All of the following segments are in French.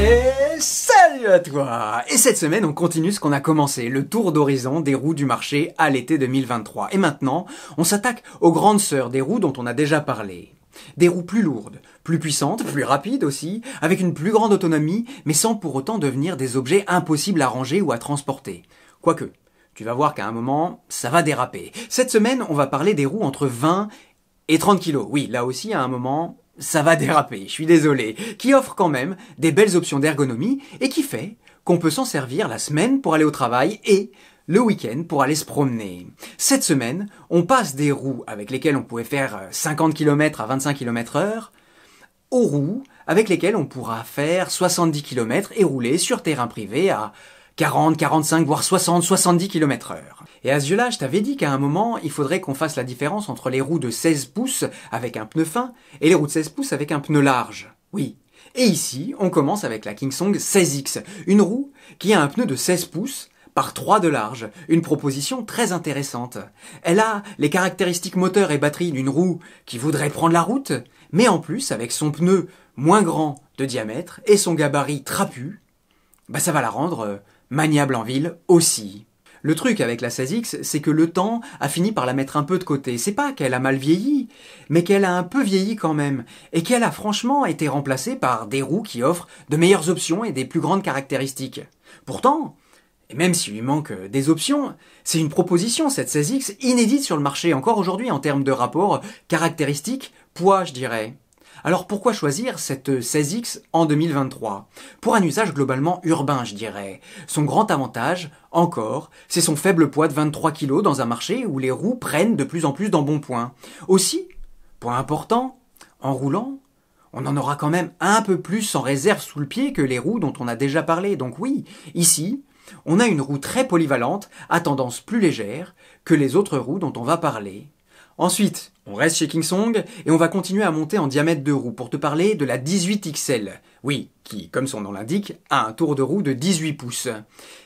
Et salut à toi Et cette semaine, on continue ce qu'on a commencé, le tour d'horizon des roues du marché à l'été 2023. Et maintenant, on s'attaque aux grandes sœurs des roues dont on a déjà parlé. Des roues plus lourdes, plus puissantes, plus rapides aussi, avec une plus grande autonomie, mais sans pour autant devenir des objets impossibles à ranger ou à transporter. Quoique, tu vas voir qu'à un moment, ça va déraper. Cette semaine, on va parler des roues entre 20 et 30 kilos. Oui, là aussi, à un moment, ça va déraper, je suis désolé, qui offre quand même des belles options d'ergonomie et qui fait qu'on peut s'en servir la semaine pour aller au travail et le week-end pour aller se promener. Cette semaine, on passe des roues avec lesquelles on pouvait faire 50 euh, km à 25 km heure aux roues avec lesquelles on pourra faire 70 km et rouler sur terrain privé à 40, 45, voire 60, 70 km heure. Et à ce je t'avais dit qu'à un moment, il faudrait qu'on fasse la différence entre les roues de 16 pouces avec un pneu fin et les roues de 16 pouces avec un pneu large. Oui. Et ici, on commence avec la Kingsong 16X, une roue qui a un pneu de 16 pouces par 3 de large, une proposition très intéressante. Elle a les caractéristiques moteur et batterie d'une roue qui voudrait prendre la route, mais en plus, avec son pneu moins grand de diamètre et son gabarit trapu, bah ça va la rendre euh, maniable en ville aussi. Le truc avec la 16X, c'est que le temps a fini par la mettre un peu de côté. C'est pas qu'elle a mal vieilli, mais qu'elle a un peu vieilli quand même, et qu'elle a franchement été remplacée par des roues qui offrent de meilleures options et des plus grandes caractéristiques. Pourtant, et même s'il lui manque euh, des options, c'est une proposition, cette 16X, inédite sur le marché encore aujourd'hui en termes de rapport caractéristiques, poids, je dirais. Alors pourquoi choisir cette 16X en 2023 Pour un usage globalement urbain, je dirais. Son grand avantage, encore, c'est son faible poids de 23 kg dans un marché où les roues prennent de plus en plus d'embonpoint. Aussi, point important, en roulant, on en aura quand même un peu plus en réserve sous le pied que les roues dont on a déjà parlé. Donc oui, ici, on a une roue très polyvalente, à tendance plus légère que les autres roues dont on va parler. Ensuite, on reste chez Kingsong et on va continuer à monter en diamètre de roue pour te parler de la 18XL. Oui, qui, comme son nom l'indique, a un tour de roue de 18 pouces.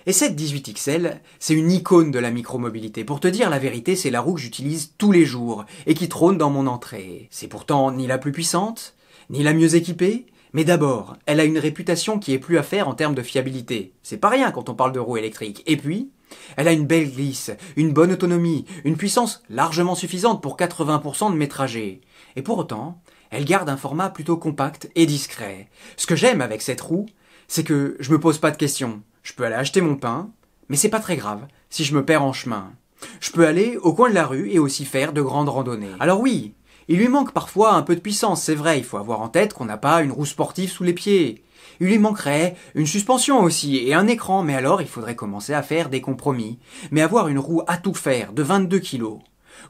Et cette 18XL, c'est une icône de la micromobilité. Pour te dire la vérité, c'est la roue que j'utilise tous les jours et qui trône dans mon entrée. C'est pourtant ni la plus puissante, ni la mieux équipée, mais d'abord, elle a une réputation qui est plus à faire en termes de fiabilité. C'est pas rien quand on parle de roue électrique. Et puis, elle a une belle glisse, une bonne autonomie, une puissance largement suffisante pour 80% de mes trajets. Et pour autant, elle garde un format plutôt compact et discret. Ce que j'aime avec cette roue, c'est que je me pose pas de questions. Je peux aller acheter mon pain, mais c'est pas très grave si je me perds en chemin. Je peux aller au coin de la rue et aussi faire de grandes randonnées. Alors oui, il lui manque parfois un peu de puissance, c'est vrai, il faut avoir en tête qu'on n'a pas une roue sportive sous les pieds. Il lui manquerait une suspension aussi et un écran, mais alors il faudrait commencer à faire des compromis. Mais avoir une roue à tout faire de 22 kilos,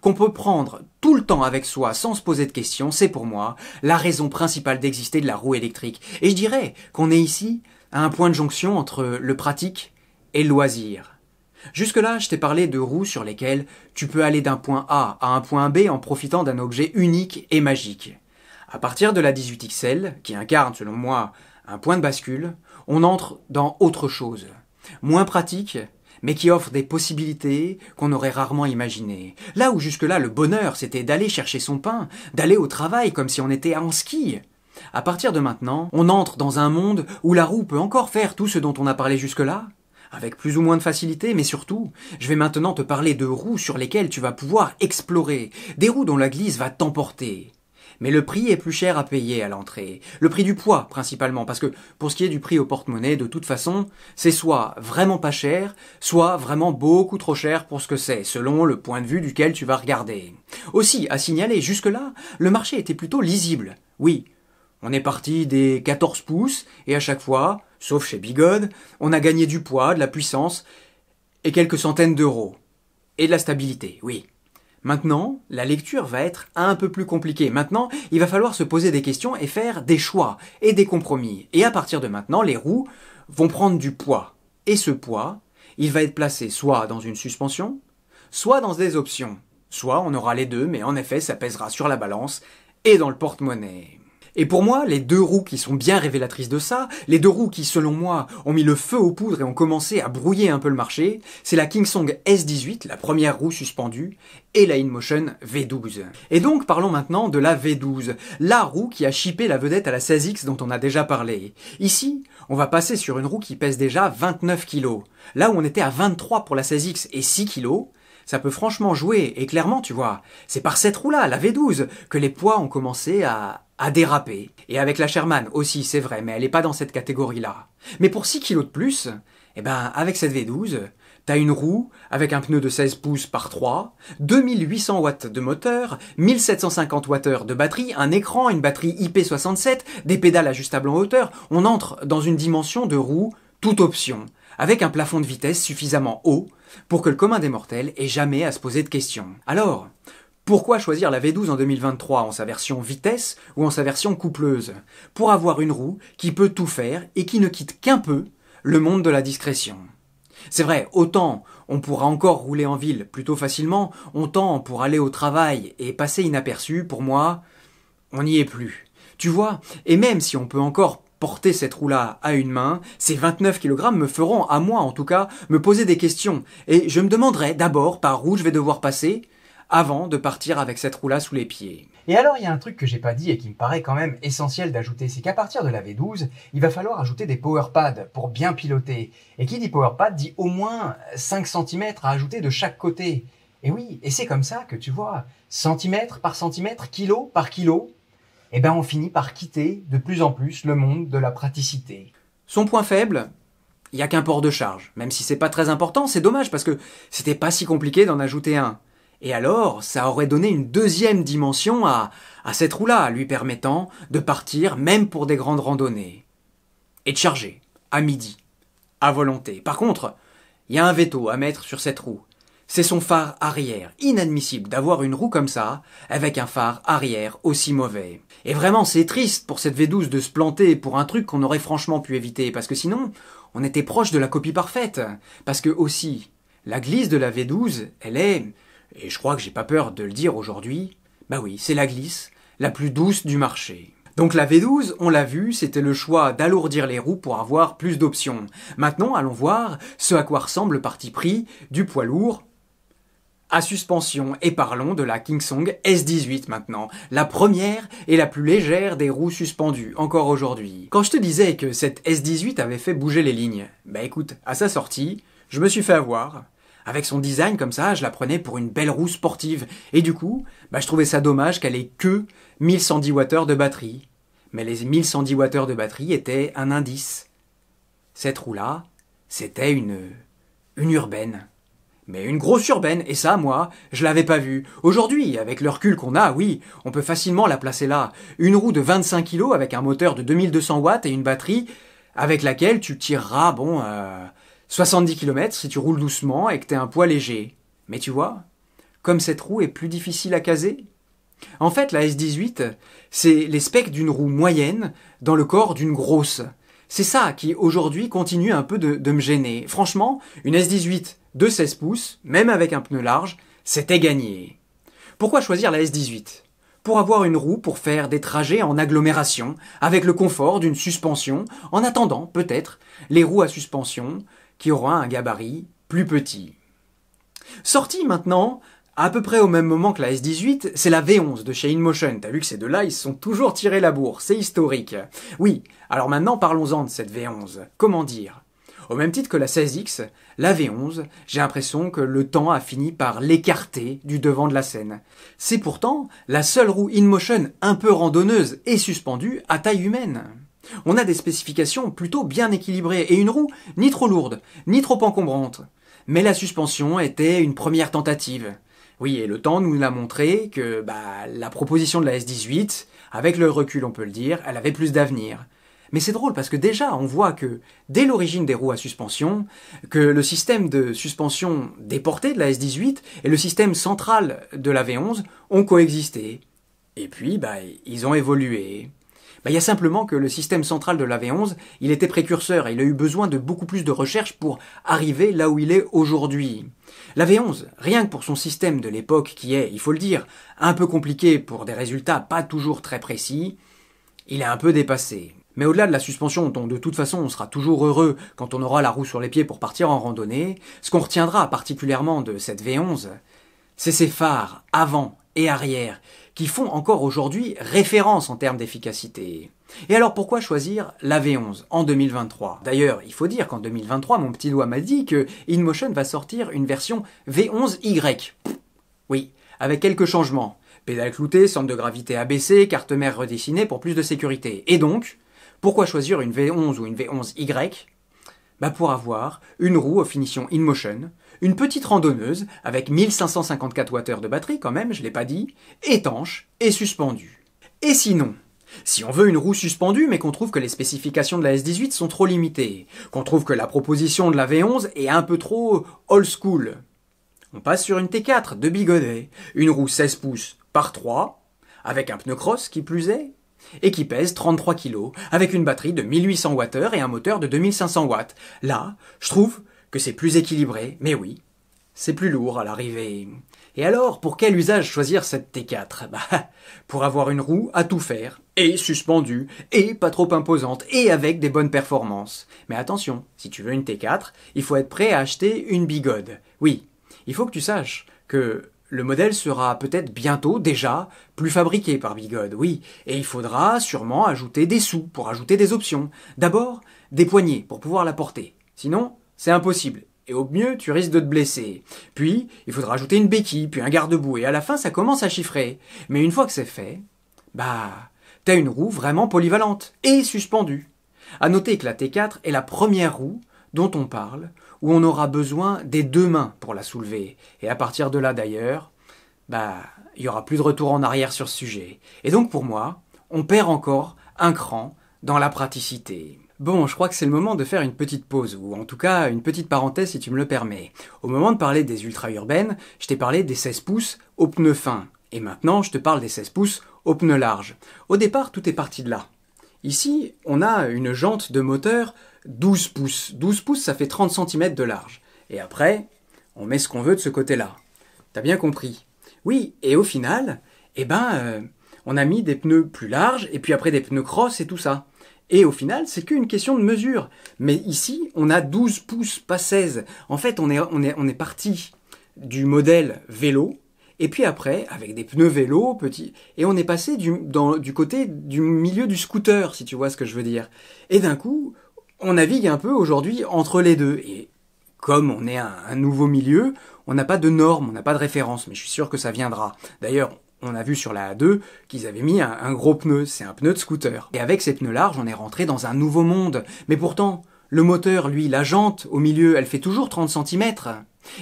qu'on peut prendre tout le temps avec soi sans se poser de questions, c'est pour moi la raison principale d'exister de la roue électrique. Et je dirais qu'on est ici à un point de jonction entre le pratique et le loisir. Jusque-là, je t'ai parlé de roues sur lesquelles tu peux aller d'un point A à un point B en profitant d'un objet unique et magique. À partir de la 18XL, qui incarne selon moi un point de bascule, on entre dans autre chose, moins pratique, mais qui offre des possibilités qu'on aurait rarement imaginées. Là où jusque-là le bonheur c'était d'aller chercher son pain, d'aller au travail comme si on était en ski. À partir de maintenant, on entre dans un monde où la roue peut encore faire tout ce dont on a parlé jusque-là, avec plus ou moins de facilité, mais surtout, je vais maintenant te parler de roues sur lesquelles tu vas pouvoir explorer, des roues dont la glisse va t'emporter. Mais le prix est plus cher à payer à l'entrée. Le prix du poids, principalement, parce que pour ce qui est du prix au porte-monnaie, de toute façon, c'est soit vraiment pas cher, soit vraiment beaucoup trop cher pour ce que c'est, selon le point de vue duquel tu vas regarder. Aussi, à signaler, jusque-là, le marché était plutôt lisible. Oui, on est parti des 14 pouces, et à chaque fois, sauf chez Bigode, on a gagné du poids, de la puissance, et quelques centaines d'euros. Et de la stabilité, oui. Maintenant, la lecture va être un peu plus compliquée. Maintenant, il va falloir se poser des questions et faire des choix et des compromis. Et à partir de maintenant, les roues vont prendre du poids. Et ce poids, il va être placé soit dans une suspension, soit dans des options. Soit on aura les deux, mais en effet, ça pèsera sur la balance et dans le porte-monnaie. Et pour moi, les deux roues qui sont bien révélatrices de ça, les deux roues qui, selon moi, ont mis le feu aux poudres et ont commencé à brouiller un peu le marché, c'est la Kingsong S18, la première roue suspendue, et la InMotion V12. Et donc, parlons maintenant de la V12, la roue qui a chipé la vedette à la 16X dont on a déjà parlé. Ici, on va passer sur une roue qui pèse déjà 29 kg. Là où on était à 23 pour la 16X et 6 kg, ça peut franchement jouer, et clairement, tu vois, c'est par cette roue-là, la V12, que les poids ont commencé à, à déraper. Et avec la Sherman aussi, c'est vrai, mais elle n'est pas dans cette catégorie-là. Mais pour 6 kg de plus, eh ben, avec cette V12, t'as une roue avec un pneu de 16 pouces par 3, 2800 watts de moteur, 1750 Wh de batterie, un écran, une batterie IP67, des pédales ajustables en hauteur. On entre dans une dimension de roue toute option, avec un plafond de vitesse suffisamment haut pour que le commun des mortels ait jamais à se poser de questions. Alors, pourquoi choisir la V12 en 2023 en sa version vitesse ou en sa version coupleuse Pour avoir une roue qui peut tout faire et qui ne quitte qu'un peu le monde de la discrétion. C'est vrai, autant on pourra encore rouler en ville plutôt facilement, autant pour aller au travail et passer inaperçu, pour moi, on n'y est plus. Tu vois, et même si on peut encore porter cette roue-là à une main, ces 29 kg me feront, à moi en tout cas, me poser des questions, et je me demanderai d'abord par où je vais devoir passer, avant de partir avec cette roue-là sous les pieds. Et alors, il y a un truc que j'ai pas dit et qui me paraît quand même essentiel d'ajouter, c'est qu'à partir de la V12, il va falloir ajouter des power pads pour bien piloter. Et qui dit power pad dit au moins 5 cm à ajouter de chaque côté. Et oui, et c'est comme ça que tu vois, centimètre par centimètre, kilo par kilo, eh ben on finit par quitter de plus en plus le monde de la praticité. Son point faible, il n'y a qu'un port de charge. Même si c'est pas très important, c'est dommage parce que c'était pas si compliqué d'en ajouter un. Et alors, ça aurait donné une deuxième dimension à, à cette roue-là, lui permettant de partir même pour des grandes randonnées. Et de charger, à midi, à volonté. Par contre, il y a un veto à mettre sur cette roue. C'est son phare arrière. Inadmissible d'avoir une roue comme ça, avec un phare arrière aussi mauvais. Et vraiment, c'est triste pour cette V12 de se planter pour un truc qu'on aurait franchement pu éviter, parce que sinon, on était proche de la copie parfaite. Parce que aussi, la glisse de la V12, elle est et je crois que j'ai pas peur de le dire aujourd'hui, bah oui, c'est la glisse la plus douce du marché. Donc la V12, on l'a vu, c'était le choix d'alourdir les roues pour avoir plus d'options. Maintenant, allons voir ce à quoi ressemble le parti pris du poids lourd à suspension et parlons de la Kingsong S18 maintenant, la première et la plus légère des roues suspendues encore aujourd'hui. Quand je te disais que cette S18 avait fait bouger les lignes, bah écoute, à sa sortie, je me suis fait avoir, avec son design comme ça, je la prenais pour une belle roue sportive. Et du coup, bah, je trouvais ça dommage qu'elle ait que 1110 Wh de batterie. Mais les 1110 Wh de batterie étaient un indice. Cette roue-là, c'était une... une urbaine. Mais une grosse urbaine, et ça, moi, je l'avais pas vue. Aujourd'hui, avec le recul qu'on a, oui, on peut facilement la placer là. Une roue de 25 kg avec un moteur de 2200 watts et une batterie avec laquelle tu tireras, bon, euh, 70 km si tu roules doucement et que t'es un poids léger. Mais tu vois, comme cette roue est plus difficile à caser. En fait, la S18, c'est les specs d'une roue moyenne dans le corps d'une grosse. C'est ça qui aujourd'hui continue un peu de, de, me gêner. Franchement, une S18 de 16 pouces, même avec un pneu large, c'était gagné. Pourquoi choisir la S18 Pour avoir une roue pour faire des trajets en agglomération, avec le confort d'une suspension, en attendant peut-être les roues à suspension, qui aura un gabarit plus petit. Sorti maintenant, à peu près au même moment que la S18, c'est la V11 de chez InMotion. T'as vu que ces deux-là, ils sont toujours tirés la bourre, c'est historique. Oui, alors maintenant parlons-en de cette V11. Comment dire Au même titre que la 16X, la V11, j'ai l'impression que le temps a fini par l'écarter du devant de la scène. C'est pourtant la seule roue InMotion un peu randonneuse et suspendue à taille humaine. On a des spécifications plutôt bien équilibrées et une roue ni trop lourde, ni trop encombrante. Mais la suspension était une première tentative. Oui, et le temps nous l'a montré que bah, la proposition de la S18, avec le recul on peut le dire, elle avait plus d'avenir. Mais c'est drôle parce que déjà on voit que dès l'origine des roues à suspension, que le système de suspension déporté de la S18 et le système central de la V11 ont coexisté. Et puis, bah, ils ont évolué. Bah, il y a simplement que le système central de la V11, il était précurseur et il a eu besoin de beaucoup plus de recherches pour arriver là où il est aujourd'hui. La V11, rien que pour son système de l'époque qui est, il faut le dire, un peu compliqué pour des résultats pas toujours très précis, il est un peu dépassé. Mais au-delà de la suspension dont de toute façon on sera toujours heureux quand on aura la roue sur les pieds pour partir en randonnée, ce qu'on retiendra particulièrement de cette V11, c'est ses phares avant et arrière qui font encore aujourd'hui référence en termes d'efficacité. Et alors pourquoi choisir la V11 en 2023 D'ailleurs, il faut dire qu'en 2023, mon petit doigt m'a dit que InMotion va sortir une version V11Y. Oui, avec quelques changements. Pédale cloutée, centre de gravité abaissé, carte mère redessinée pour plus de sécurité. Et donc, pourquoi choisir une V11 ou une V11Y bah pour avoir une roue aux finitions InMotion, une petite randonneuse avec 1554 Wh de batterie quand même, je l'ai pas dit, étanche et suspendue. Et sinon, si on veut une roue suspendue mais qu'on trouve que les spécifications de la S18 sont trop limitées, qu'on trouve que la proposition de la V11 est un peu trop old school, on passe sur une T4 de Bigodet, une roue 16 pouces par 3, avec un pneu cross qui plus est, et qui pèse 33 kg, avec une batterie de 1800 Wh et un moteur de 2500 watts. Là, je trouve que c'est plus équilibré, mais oui, c'est plus lourd à l'arrivée. Et alors, pour quel usage choisir cette T4 bah, pour avoir une roue à tout faire, et suspendue, et pas trop imposante, et avec des bonnes performances. Mais attention, si tu veux une T4, il faut être prêt à acheter une bigode. Oui, il faut que tu saches que le modèle sera peut-être bientôt déjà plus fabriqué par Bigode, oui, et il faudra sûrement ajouter des sous pour ajouter des options. D'abord, des poignées pour pouvoir la porter. Sinon, c'est impossible. Et au mieux, tu risques de te blesser. Puis, il faudra ajouter une béquille, puis un garde-boue, et à la fin, ça commence à chiffrer. Mais une fois que c'est fait, bah, t'as une roue vraiment polyvalente et suspendue. À noter que la T4 est la première roue dont on parle, où on aura besoin des deux mains pour la soulever. Et à partir de là d'ailleurs, bah, il y aura plus de retour en arrière sur ce sujet. Et donc pour moi, on perd encore un cran dans la praticité. Bon, je crois que c'est le moment de faire une petite pause, ou en tout cas une petite parenthèse si tu me le permets. Au moment de parler des ultra-urbaines, je t'ai parlé des 16 pouces aux pneus fins, et maintenant je te parle des 16 pouces aux pneus larges. Au départ, tout est parti de là. Ici, on a une jante de moteur 12 pouces. 12 pouces, ça fait 30 cm de large. Et après, on met ce qu'on veut de ce côté-là. T'as bien compris Oui, et au final, eh ben, euh, on a mis des pneus plus larges, et puis après des pneus cross et tout ça. Et au final, c'est qu'une question de mesure. Mais ici, on a 12 pouces, pas 16. En fait, on est, parti du modèle vélo, et puis après, avec des pneus vélo, petit, et on est passé du, côté du milieu du scooter, si tu vois ce que je veux dire. Et d'un coup, on navigue un peu aujourd'hui entre les deux. Et comme on est un, un nouveau milieu, on n'a pas de normes, on n'a pas de références, mais je suis sûr que ça viendra. D'ailleurs, on a vu sur la A2 qu'ils avaient mis un, gros pneu, c'est un pneu de scooter. Et avec ces pneus larges, on est rentré dans un nouveau monde. Mais pourtant, le moteur, lui, la jante, au milieu, elle fait toujours 30 cm.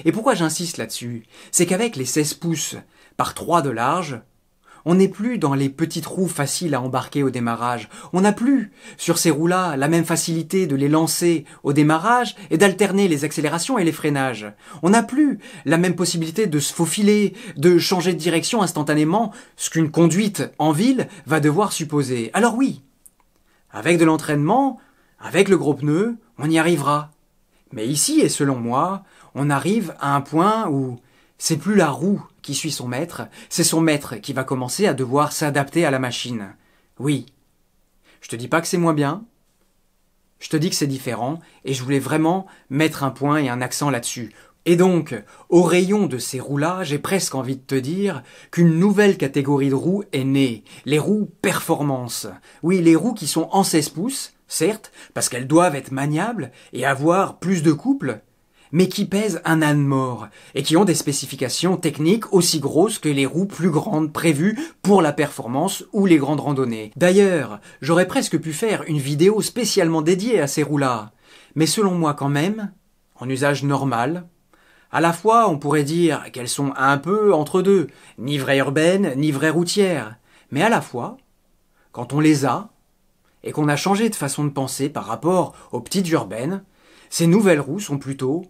Et pourquoi j'insiste là-dessus C'est qu'avec les 16 pouces, par 3 de large, on n'est plus dans les petites roues faciles à embarquer au démarrage. On n'a plus, sur ces roues-là, la même facilité de les lancer au démarrage et d'alterner les accélérations et les freinages. On n'a plus la même possibilité de se faufiler, de changer de direction instantanément, ce qu'une conduite en ville va devoir supposer. Alors oui, avec de l'entraînement, avec le gros pneu, on y arrivera. Mais ici, et selon moi, on arrive à un point où c'est plus la roue qui suit son maître, c'est son maître qui va commencer à devoir s'adapter à la machine. Oui. Je te dis pas que c'est moins bien. Je te dis que c'est différent, et je voulais vraiment mettre un point et un accent là-dessus. Et donc, au rayon de ces roues-là, j'ai presque envie de te dire qu'une nouvelle catégorie de roues est née, les roues performance. Oui, les roues qui sont en 16 pouces, certes, parce qu'elles doivent être maniables et avoir plus de couple, mais qui pèsent un âne mort, et qui ont des spécifications techniques aussi grosses que les roues plus grandes prévues pour la performance ou les grandes randonnées. D'ailleurs, j'aurais presque pu faire une vidéo spécialement dédiée à ces roues-là, mais selon moi quand même, en usage normal, à la fois, on pourrait dire qu'elles sont un peu entre deux, ni vraies urbaines, ni vraies routières. Mais à la fois, quand on les a, et qu'on a changé de façon de penser par rapport aux petites urbaines, ces nouvelles roues sont plutôt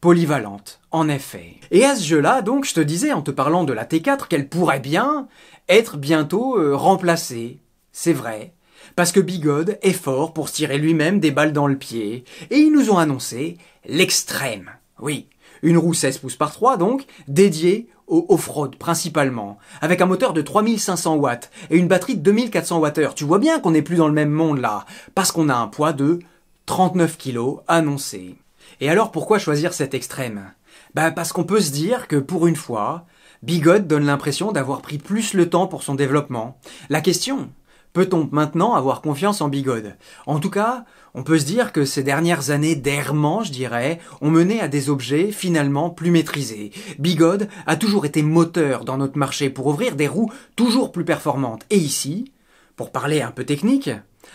polyvalente, en effet. Et à ce jeu-là, donc, je te disais en te parlant de la T4 qu'elle pourrait bien être bientôt euh, remplacée. C'est vrai. Parce que Bigode est fort pour se tirer lui-même des balles dans le pied. Et ils nous ont annoncé l'extrême. Oui. Une roue 16 pouces par 3, donc, dédiée au off-road principalement, avec un moteur de 3500 watts et une batterie de 2400 Wh. Tu vois bien qu'on n'est plus dans le même monde là, parce qu'on a un poids de 39 kg annoncé. Et alors pourquoi choisir cet extrême Bah parce qu'on peut se dire que pour une fois, Bigode donne l'impression d'avoir pris plus le temps pour son développement. La question, peut-on maintenant avoir confiance en Bigode En tout cas, on peut se dire que ces dernières années d'errement, je dirais, ont mené à des objets finalement plus maîtrisés. Bigode a toujours été moteur dans notre marché pour ouvrir des roues toujours plus performantes. Et ici, pour parler un peu technique,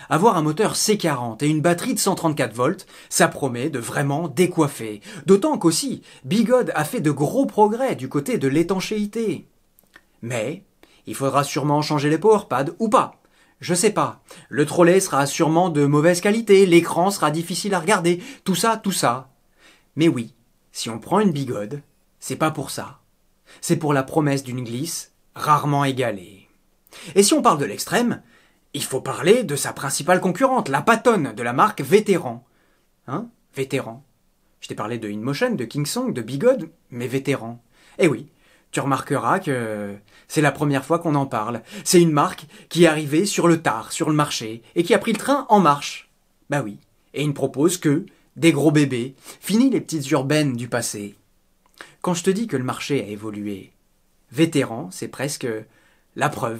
avoir un moteur C40 et une batterie de 134 volts, ça promet de vraiment décoiffer. D'autant qu'aussi, Bigode a fait de gros progrès du côté de l'étanchéité. Mais, il faudra sûrement changer les powerpads ou pas. Je sais pas. Le trolley sera sûrement de mauvaise qualité, l'écran sera difficile à regarder, tout ça, tout ça. Mais oui, si on prend une bigode, c'est pas pour ça. C'est pour la promesse d'une glisse rarement égalée. Et si on parle de l'extrême, il faut parler de sa principale concurrente, la patonne de la marque Vétéran. Hein Vétéran. Je t'ai parlé de InMotion, de Kingsong, de Bigode, mais Vétéran. Eh oui, tu remarqueras que c'est la première fois qu'on en parle. C'est une marque qui est arrivée sur le tard, sur le marché, et qui a pris le train en marche. Bah oui. Et il ne propose que des gros bébés. Fini les petites urbaines du passé. Quand je te dis que le marché a évolué, vétéran, c'est presque la preuve.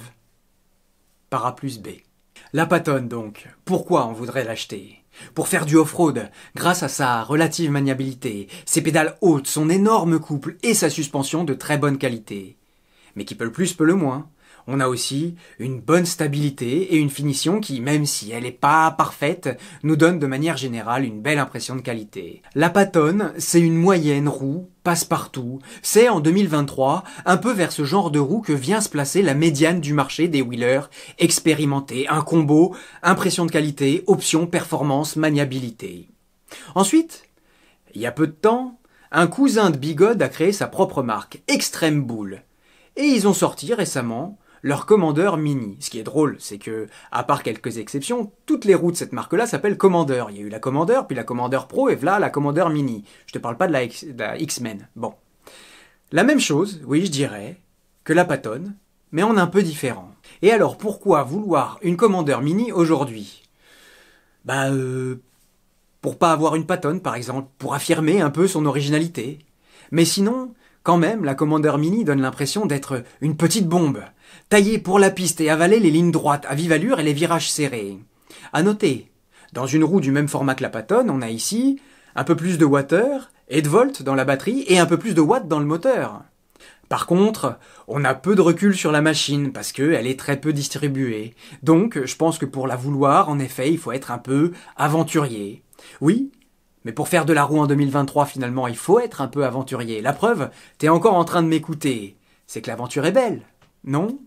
B. La Patone donc, pourquoi on voudrait l'acheter Pour faire du off-road, grâce à sa relative maniabilité, ses pédales hautes, son énorme couple et sa suspension de très bonne qualité. Mais qui peut le plus peut le moins on a aussi une bonne stabilité et une finition qui, même si elle n'est pas parfaite, nous donne de manière générale une belle impression de qualité. La Patone, c'est une moyenne roue passe-partout. C'est en 2023 un peu vers ce genre de roue que vient se placer la médiane du marché des wheelers expérimentés. Un combo, impression de qualité, option, performance, maniabilité. Ensuite, il y a peu de temps, un cousin de Bigode a créé sa propre marque, Extreme Bull. Et ils ont sorti récemment leur commandeur Mini. Ce qui est drôle, c'est que, à part quelques exceptions, toutes les roues de cette marque-là s'appellent Commandeur. Il y a eu la Commandeur, puis la Commandeur Pro, et voilà la Commandeur Mini. Je te parle pas de la, X-Men. Bon. La même chose, oui, je dirais, que la Patone, mais en un peu différent. Et alors, pourquoi vouloir une Commandeur Mini aujourd'hui Bah, euh, pour pas avoir une Patone, par exemple, pour affirmer un peu son originalité. Mais sinon, quand même, la Commander Mini donne l'impression d'être une petite bombe, taillée pour la piste et avaler les lignes droites à vive allure et les virages serrés. À noter, dans une roue du même format que la Patton, on a ici un peu plus de water et de volts dans la batterie et un peu plus de watts dans le moteur. Par contre, on a peu de recul sur la machine parce qu'elle est très peu distribuée. Donc, je pense que pour la vouloir, en effet, il faut être un peu aventurier. Oui, mais pour faire de la roue en 2023, finalement, il faut être un peu aventurier. La preuve, t'es encore en train de m'écouter. C'est que l'aventure est belle, non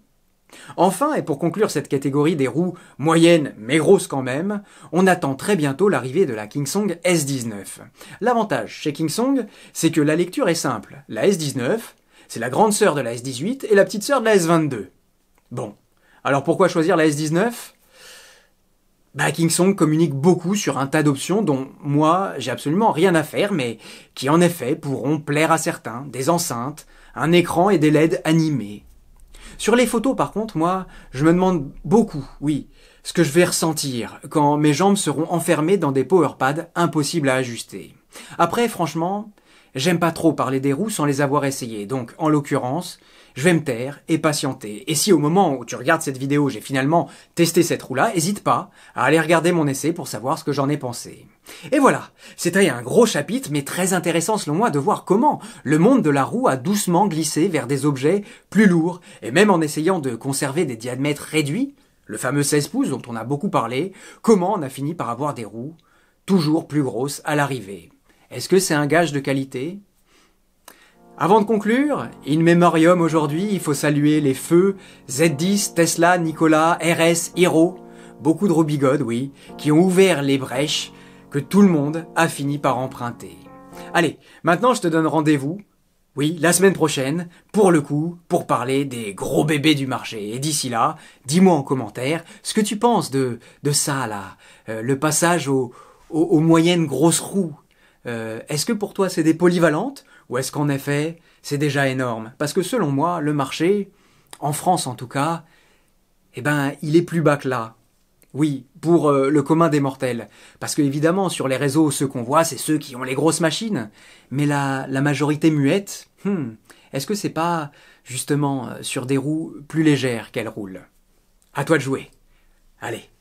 Enfin, et pour conclure cette catégorie des roues moyennes mais grosses quand même, on attend très bientôt l'arrivée de la Kingsong S19. L'avantage chez Kingsong, c'est que la lecture est simple. La S19, c'est la grande sœur de la S18 et la petite sœur de la S22. Bon, alors pourquoi choisir la S19 bah, King Song communique beaucoup sur un tas d'options dont moi j'ai absolument rien à faire mais qui en effet pourront plaire à certains, des enceintes, un écran et des LED animés. Sur les photos par contre moi je me demande beaucoup, oui, ce que je vais ressentir quand mes jambes seront enfermées dans des powerpads impossibles à ajuster. Après franchement j'aime pas trop parler des roues sans les avoir essayées donc en l'occurrence je vais me taire et patienter. Et si au moment où tu regardes cette vidéo, j'ai finalement testé cette roue-là, hésite pas à aller regarder mon essai pour savoir ce que j'en ai pensé. Et voilà, c'était un gros chapitre, mais très intéressant selon moi de voir comment le monde de la roue a doucement glissé vers des objets plus lourds, et même en essayant de conserver des diamètres réduits, le fameux 16 pouces dont on a beaucoup parlé, comment on a fini par avoir des roues toujours plus grosses à l'arrivée. Est-ce que c'est un gage de qualité avant de conclure, in memoriam aujourd'hui, il faut saluer les feux Z10, Tesla, Nicolas, RS, Hero, beaucoup de robigodes, oui, qui ont ouvert les brèches que tout le monde a fini par emprunter. Allez, maintenant je te donne rendez-vous, oui, la semaine prochaine, pour le coup, pour parler des gros bébés du marché. Et d'ici là, dis-moi en commentaire ce que tu penses de, de ça, là, euh, le passage aux, moyennes grosses roues. Euh, est-ce que pour toi c'est des polyvalentes ou est-ce qu'en effet, c'est déjà énorme Parce que selon moi, le marché, en France en tout cas, eh ben, il est plus bas que là. Oui, pour euh, le commun des mortels. Parce que évidemment, sur les réseaux, ceux qu'on voit, c'est ceux qui ont les grosses machines. Mais la, la majorité muette, hmm, est-ce que c'est pas justement euh, sur des roues plus légères qu'elles roulent À toi de jouer. Allez.